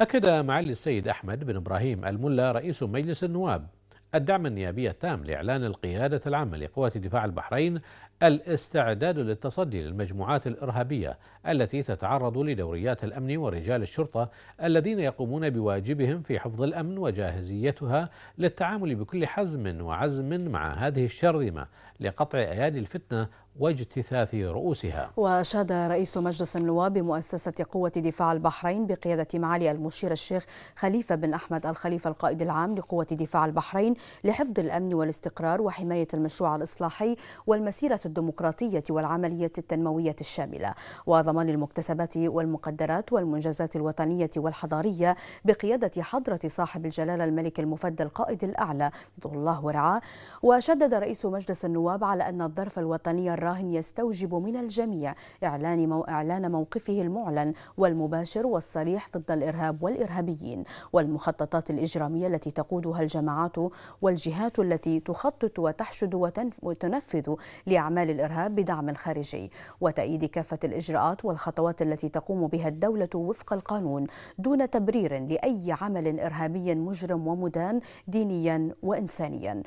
أكد معالي السيد أحمد بن إبراهيم الملا رئيس مجلس النواب الدعم النيابي التام لإعلان القيادة العامة لقوات دفاع البحرين الاستعداد للتصدي للمجموعات الارهابيه التي تتعرض لدوريات الامن ورجال الشرطه الذين يقومون بواجبهم في حفظ الامن وجاهزيتها للتعامل بكل حزم وعزم مع هذه الشرذمه لقطع ايادي الفتنه واجتثاث رؤوسها وأشاد رئيس مجلس النواب بمؤسسة قوة دفاع البحرين بقيادة معالي المشير الشيخ خليفة بن أحمد الخليفة القائد العام لقوة دفاع البحرين لحفظ الأمن والاستقرار وحماية المشروع الإصلاحي والمسيرة الديمقراطية والعملية التنموية الشاملة وضمان المكتسبات والمقدرات والمنجزات الوطنية والحضارية بقيادة حضرة صاحب الجلالة الملك المفدى القائد الأعلى الله ورعاه وشدد رئيس مجلس النواب على أن الظرف الوطني الراهن يستوجب من الجميع إعلان, مو... إعلان موقفه المعلن والمباشر والصريح ضد الإرهاب والإرهابيين والمخططات الإجرامية التي تقودها الجماعات والجهات التي تخطط وتحشد وتنفذ لأعمال أعمال الإرهاب بدعم خارجي وتأييد كافة الإجراءات والخطوات التي تقوم بها الدولة وفق القانون دون تبرير لأي عمل إرهابي مجرم ومدان دينيا وإنسانيا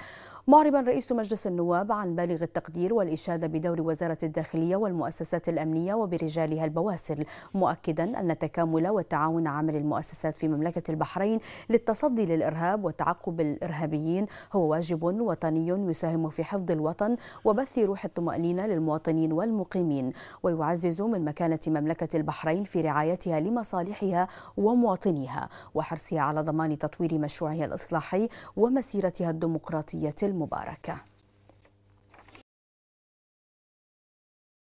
معربا رئيس مجلس النواب عن بالغ التقدير والإشادة بدور وزارة الداخلية والمؤسسات الأمنية وبرجالها البواسل مؤكدا أن التكامل والتعاون عمل المؤسسات في مملكة البحرين للتصدي للإرهاب وتعقب الإرهابيين هو واجب وطني يساهم في حفظ الوطن وبث روح الطمأنينة والطمأنينة للمواطنين والمقيمين ويعزز من مكانة مملكة البحرين في رعايتها لمصالحها ومواطنيها وحرصها على ضمان تطوير مشروعها الإصلاحي ومسيرتها الديمقراطية المباركة